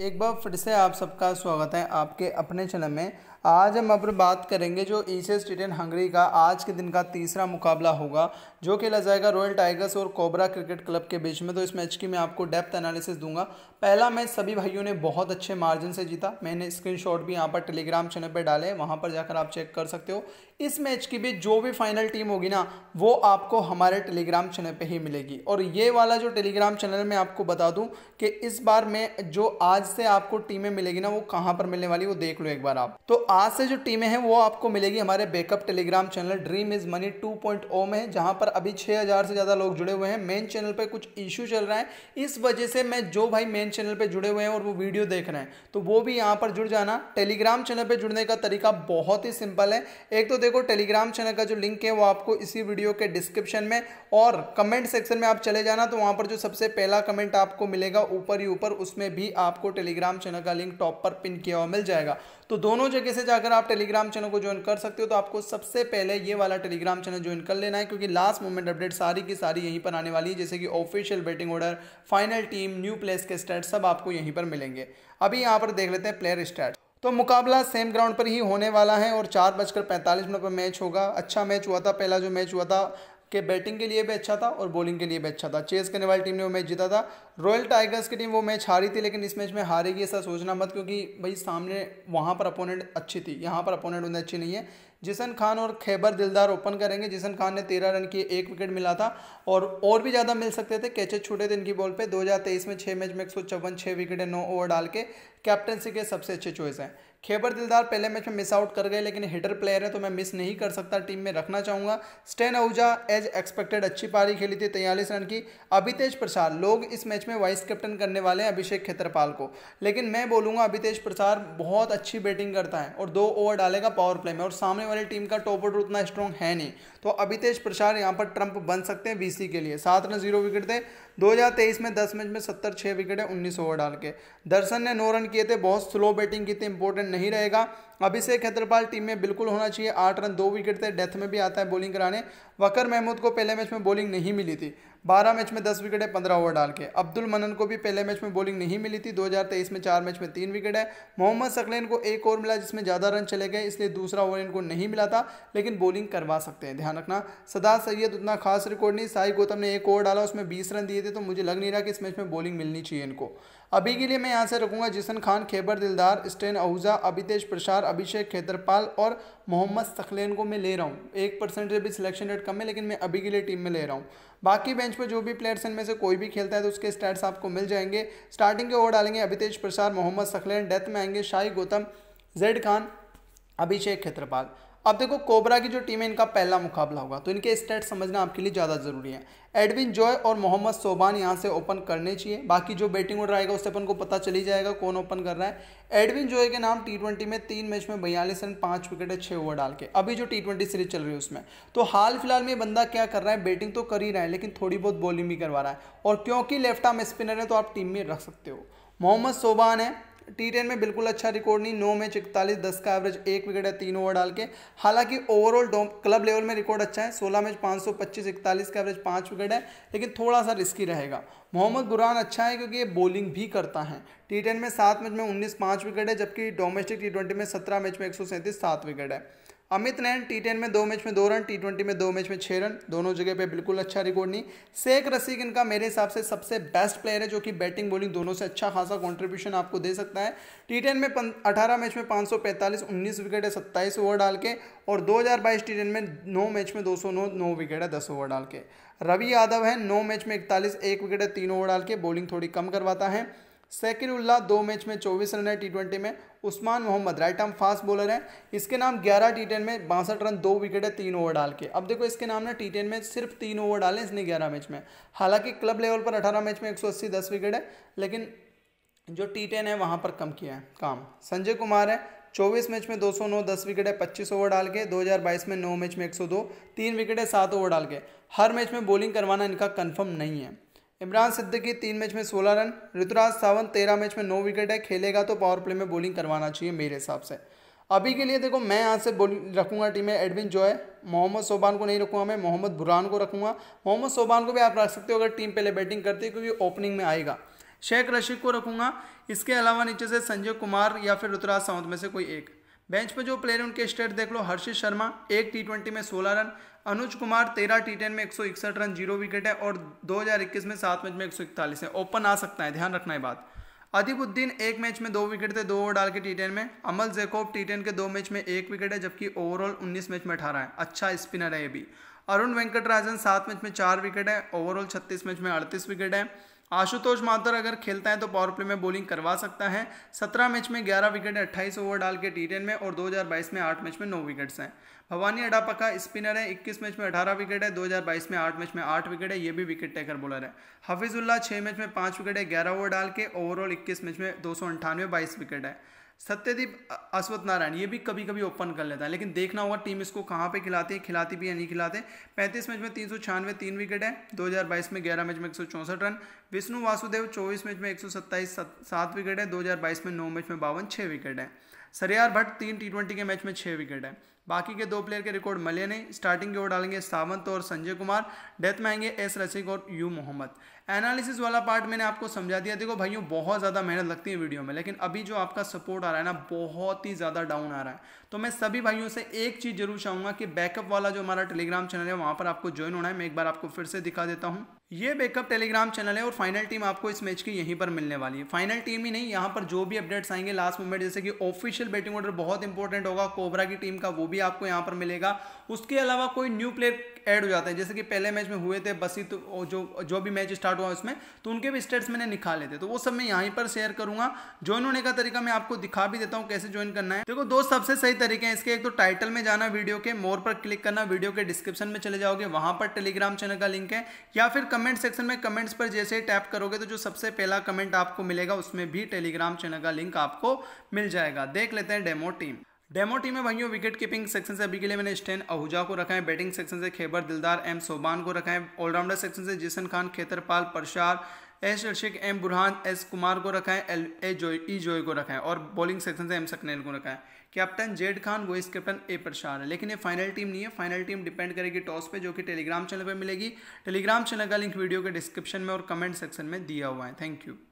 एक बार फिर से आप सबका स्वागत है आपके अपने चैनल में आज हम अब बात करेंगे जो ईसे स्टेटन हंगरी का आज के दिन का तीसरा मुकाबला होगा जो खेला जाएगा रॉयल टाइगर्स और कोबरा क्रिकेट क्लब के बीच में तो इस मैच की मैं आपको डेप्थ एनालिसिस दूंगा पहला मैच सभी भाइयों ने बहुत अच्छे मार्जिन से जीता मैंने स्क्रीनशॉट भी यहाँ पर टेलीग्राम चैनल पर डाले वहाँ पर जाकर आप चेक कर सकते हो इस मैच की भी जो भी फाइनल टीम होगी ना वो आपको हमारे टेलीग्राम चैनल पर ही मिलेगी और ये वाला जो टेलीग्राम चैनल मैं आपको बता दूँ कि इस बार में जो आज से आपको टीमें मिलेगी ना वो कहाँ पर मिलने वाली वो देख लो एक बार आप तो आज से जो टीमें हैं वो आपको मिलेगी हमारे backup telegram channel dream is money 2.0 में जहां पर अभी 6000 से ज़्यादा लोग जुड़े हुए हैं मेन चैनल पे कुछ इशू चल रहा है इस वजह से मैं जो भाई मेन चैनल पे जुड़े हुए हैं और वो वीडियो देख रहे हैं तो वो भी यहाँ पर जुड़ जाना टेलीग्राम चैनल पर जुड़ने का तरीका बहुत ही सिंपल है एक तो देखो टेलीग्राम चैनल का जो लिंक है वो आपको इसी वीडियो के डिस्क्रिप्शन में और कमेंट सेक्शन में आप चले जाना तो वहाँ पर जो सबसे पहला कमेंट आपको मिलेगा ऊपर ही ऊपर उसमें भी आपको टेलीग्राम चैनल का लिंक टॉप पर पिन किया हुआ मिल जाएगा तो दोनों जगह से जाकर आप टेलीग्राम चैनल को ज्वाइन कर सकते हो तो आपको सबसे पहले ये वाला टेलीग्राम चैनल ज्वाइन कर लेना है क्योंकि लास्ट मोमेंट अपडेट सारी की सारी यहीं पर आने वाली है जैसे कि official batting order final team new place के स्टैट सब आपको यहीं पर मिलेंगे अभी यहाँ पर देख लेते हैं प्लेयर स्टैट तो मुकाबला सेम ग्राउंड पर ही होने वाला है और चार बजकर पैंतालीस मिनट पर मैच होगा अच्छा मैच हुआ था पहला जो मैच हुआ था कि बैटिंग के लिए भी अच्छा था और बॉलिंग के लिए भी अच्छा था चेस करने वाली टीम ने वो मैच जीता था रॉयल टाइगर्स की टीम वो मैच हारी थी लेकिन इस मैच में हारेगी ऐसा सोचना मत क्योंकि भाई सामने वहाँ पर अपोनेंट अच्छी थी यहाँ पर अपोनेंट उन्हें अच्छी नहीं है जिसन खान और खैबर दिलदार ओपन करेंगे जिसन खान ने तेरह रन किए एक विकेट मिला था और और भी ज़्यादा मिल सकते थे कैचेज छूटे थे इनकी बॉल पर दो में छः मैच में एक सौ चौवन छः नौ ओवर डाल के कैप्टनसी के सबसे अच्छे चॉइस हैं खेबर दिलदार पहले मैच में मिस आउट कर गए लेकिन हिटर प्लेयर है तो मैं मिस नहीं कर सकता टीम में रखना चाहूँगा स्टेन आहूजा एज एक्सपेक्टेड अच्छी पारी खेली थी तैयारी रन की अभितेश प्रसाद लोग इस मैच में वाइस कैप्टन करने वाले हैं अभिषेक खेतरपाल को लेकिन मैं बोलूँगा अभितेश प्रसाद बहुत अच्छी बैटिंग करता है और दो ओवर डालेगा पावर प्ले में और सामने वाली टीम का टॉप ऑर्डर उतना स्ट्रॉन्ग है नहीं तो अभितेश प्रसाद यहाँ पर ट्रंप बन सकते हैं बीसी के लिए सात रन जीरो विकेट थे 2023 में 10 मैच में सत्तर छः विकेट है उन्नीस ओवर डाल के दर्शन ने नौ रन किए थे बहुत स्लो बैटिंग की थी इंपॉर्टेंट नहीं रहेगा अभिषेक हैदरपाल टीम में बिल्कुल होना चाहिए आठ रन दो विकेट थे डेथ में भी आता है बॉलिंग कराने वकर महमूद को पहले मैच में बॉलिंग नहीं मिली थी 12 मैच में 10 विकेट है 15 ओवर डाल के अब्दुल मनन को भी पहले मैच में बॉलिंग नहीं मिली थी 2023 में चार मैच में तीन विकेट है मोहम्मद सकलेन को एक ओवर मिला जिसमें ज़्यादा रन चले गए इसलिए दूसरा ओवर इनको नहीं मिला था लेकिन बॉलिंग करवा सकते हैं ध्यान रखना सदा सैयद उतना खास रिकॉर्ड नहीं साई गौतम ने एक ओवर डाला उसमें बीस रन दिए थे तो मुझे लग नहीं रहा कि इस मैच में बॉलिंग मिलनी चाहिए इनको अभी के लिए मैं यहाँ से रखूँगा जिसन खान खेबर दिलदार स्टेन आहूजा अभितेश प्रसार अभिषेक खेतरपाल और मोहम्मद सखलेन को मैं ले रहा हूँ एक परसेंट से भी सिलेक्शन रेट कम है लेकिन मैं अभी के लिए टीम में ले रहा हूँ बाकी बेंच पर जो भी प्लेयर्स इनमें से कोई भी खेलता है तो उसके स्टैट्स आपको मिल जाएंगे स्टार्टिंग के ओवर डालेंगे अभितेश प्रसाद मोहम्मद सखलेन डेथ में आएंगे शाही गौतम जेड खान अभिषेक खेत्रपाल अब देखो कोबरा की जो टीम है इनका पहला मुकाबला होगा तो इनके स्टेट समझना आपके लिए ज़्यादा ज़रूरी है एडविन जॉय और मोहम्मद सोबान यहाँ से ओपन करने चाहिए बाकी जो बैटिंग ऑर्डर आएगा उससे अपन को पता चली जाएगा कौन ओपन कर रहा है एडविन जॉय के नाम टी ट्वेंटी में तीन मैच में बयालीस रन पाँच विकेट है छः ओवर डाल के अभी जो टी ट्वेंटी सीरीज चल रही है उसमें तो हाल फिलहाल में बंदा क्या कर रहा है बैटिंग तो कर ही रहा है लेकिन थोड़ी बहुत बॉलिंग भी करवा रहा है और क्योंकि लेफ्ट आर्म स्पिनर है तो आप टीम में रख सकते हो मोहम्मद सोबान है टी टेन में बिल्कुल अच्छा रिकॉर्ड नहीं नौ मैच इकतालीस दस का एवरेज एक विकेट है तीन ओवर डाल के हालांकि ओवरऑल क्लब लेवल में रिकॉर्ड अच्छा है सोलह मैच पाँच सौ पच्चीस इकतालीस का एवरेज पाँच विकेट है लेकिन थोड़ा सा रिस्की रहेगा मोहम्मद बुरान अच्छा है क्योंकि ये बॉलिंग भी करता है टी टेन में सात मैच में उन्नीस पाँच विकेट है जबकि डोमेस्टिक टी ट्वेंटी में सत्रह मैच में एक सौ सैंतीस सात विकेट है अमित नैन टी टेन में दो मैच में दो रन टी ट्वेंटी में दो मैच में छः रन दोनों जगह पे बिल्कुल अच्छा रिकॉर्ड नहीं शेख रसीक इनका मेरे हिसाब से सबसे बेस्ट प्लेयर है जो कि बैटिंग बॉलिंग दोनों से अच्छा खासा कंट्रीब्यूशन आपको दे सकता है टी टेन में अठारह मैच में पाँच सौ पैंतालीस उन्नीस विकेट है सत्ताईस ओवर डाल के और दो हज़ार बाईस टी टेन में नौ मैच में दो सौ नौ नौ विकेट है दस ओवर डाल के रवि यादव है नौ मैच में इकतालीस एक विकेट है तीन ओवर डाल के बॉलिंग थोड़ी कम करवाता है सैकिरुल्ला दो मैच में चौबीस रन है टी ट्वेंटी में Usman Mohammad right arm fast bowler हैं इसके नाम ग्यारह टी टेन में बासठ रन दो विकेट है तीन ओवर डाल के अब देखो इसके नाम ने टी टेन में सिर्फ तीन ओवर डाले इसने ग्यारह मैच में हालांकि क्लब लेवल पर अठारह मैच में एक सौ अस्सी दस विकेट है लेकिन जो टी टेन है वहाँ पर कम किया है काम संजय कुमार है चौबीस मैच में 209 दस विकेट है पच्चीस ओवर डाल के 2022 में नौ मैच में 102 तीन विकेट है सात ओवर डाल के हर मैच में बॉलिंग करवाना इनका कन्फर्म नहीं है इमरान सिद्दीकी तीन मैच में सोलह रन ऋतुराज सावंत तेरह मैच में नौ विकेट है खेलेगा तो पावर प्ले में बॉलिंग करवाना चाहिए मेरे हिसाब से अभी के लिए देखो मैं यहाँ से बॉलिंग रखूँगा टीम में एडविन जॉय मोहम्मद सोबान को नहीं रखूँगा मैं मोहम्मद बुरहान को रखूँगा मोहम्मद सोबान को भी आप रख सकते हो अगर टीम पहले बैटिंग करती है क्योंकि ओपनिंग में आएगा शेख रशीद को रखूँगा इसके अलावा नीचे से संजय कुमार या फिर ऋतुराज सावंत में से कोई एक बेंच पे जो प्लेयर उनके स्टेट देख लो हर्षित शर्मा एक टी ट्वेंटी में सोलह रन अनुज कुमार तेरह टी टेन में एक सौ इकसठ रन जीरो विकेट है और दो हज़ार इक्कीस में सात मैच में एक सौ इकतालीस है ओपन आ सकता है ध्यान रखना है बात अदीबुद्दीन एक मैच में दो विकेट थे दो ओवर डाल के टी टेन में अमल जेकोब टी टेन के दो मैच में एक विकेट है जबकि ओवरऑल उन्नीस मैच में अठारह है अच्छा स्पिनर है ये भी अरुण वेंकटराजन सात मैच में चार विकेट है ओवरऑल छत्तीस मैच में अड़तीस विकेट है आशुतोष माथर अगर खेलता है तो पावर प्ले में बॉलिंग करवा सकता है सत्रह मैच में ग्यारह विकेट अट्ठाईस ओवर डाल के टी में और 2022 में आठ मैच में नौ विकेट्स हैं भवानी अडापका स्पिनर है इक्कीस मैच में अठारह विकेट है 2022 में आठ मैच में आठ विकेट है ये भी विकेट टेकर बॉलर है हफीजुल्ला छः मैच में पाँच विकेट है ग्यारह ओवर डाल के ओवरऑल इक्कीस मैच में दो सौ विकेट है सत्यदीप अश्वथ नारायण ये भी कभी कभी ओपन कर लेता है लेकिन देखना होगा टीम इसको कहाँ पे खिलाती है खिलाती भी या नहीं खिलाते 35 मैच में तीन सौ छियानवे तीन विकेट है 2022 में 11 मैच में एक सौ चौंसठ रन विष्णु वासुदेव 24 मैच में एक सौ सत्ताईस सात विकेट है 2022 में नौ मैच में बावन छः विकेट है सरियार भट्ट तीन टी ट्वेंटी के मैच में छः विकेट है बाकी के दो प्लेयर के रिकॉर्ड मलिया ने स्टार्टिंग की ओर डालेंगे सावंत और संजय कुमार डेथ में आएंगे एस रसिक और यू मोहम्मद एनालिसिस वाला पार्ट मैंने आपको समझा दिया देखो भाइयों बहुत ज़्यादा मेहनत लगती है वीडियो में लेकिन अभी जो आपका सपोर्ट आ रहा है ना बहुत ही ज़्यादा डाउन आ रहा है तो मैं सभी भाइयों से एक चीज़ जरूर चाहूँगा कि बैकअप वाला जो हमारा टेलीग्राम चैनल है वहाँ पर आपको ज्वाइन होना है मैं एक बार आपको फिर से दिखा देता हूँ ये बैकअप टेलीग्राम चैनल है और फाइनल टीम आपको इस मैच की यहीं पर मिलने वाली है फाइनल टीम ही नहीं यहाँ पर जो भी अपडेट्स आएंगे लास्ट मोमेंट जैसे कि ऑफिशियल बैटिंग ऑर्डर बहुत इंपॉर्टेंट होगा कोबरा की टीम का वो भी आपको यहाँ पर मिलेगा उसके अलावा कोई न्यू प्लेयर ऐड हो जाते हैं जैसे कि पहले मैच में हुए थे बसी तो जो जो भी मैच स्टार्ट हुआ उसमें तो उनके भी स्टेट्स मैंने निकाले थे तो वो सब मैं यहीं पर शेयर करूंगा ज्वाइन होने का तरीका मैं आपको दिखा भी देता हूँ कैसे ज्वाइन करना है देखो दो सबसे सही तरीके हैं इसके एक तो टाइटल में जाना वीडियो के मोर पर क्लिक करना वीडियो के डिस्क्रिप्शन में चले जाओगे वहां पर टेलीग्राम चैनल का लिंक है या फिर कमेंट सेक्शन में कमेंट्स पर जैसे ही टैप करोगे तो जो सबसे पहला कमेंट आपको मिलेगा उसमें भी टेलीग्राम चैनल का लिंक आपको मिल जाएगा देख लेते हैं डेमो टीम डेमो टीम में भाइयों विकेट कीपिंग सेक्शन से अभी के लिए मैंने स्टेन आहूजा को रखा है बैटिंग सेक्शन से खेबर दिलदार एम सोबान को रखा है ऑलराउंडर सेक्शन से Zishan Khan Khetarpal Parashar S Rasik M Burhan S Kumar को रखा है एल ए जोई ई जोय को रखा है और बॉलिंग सेक्शन से एम सकनेल को रखा है captain Z Khan vice captain A Parashar है लेकिन ये फाइनल टीम नहीं है फाइनल टीम डिपेंड करेगी टॉस पे जो कि टेलीग्राम चैनल पे मिलेगी टेलीग्राम चैनल का लिंक वीडियो के डिस्क्रिप्शन में और कमेंट सेक्शन में दिया हुआ है थैंक यू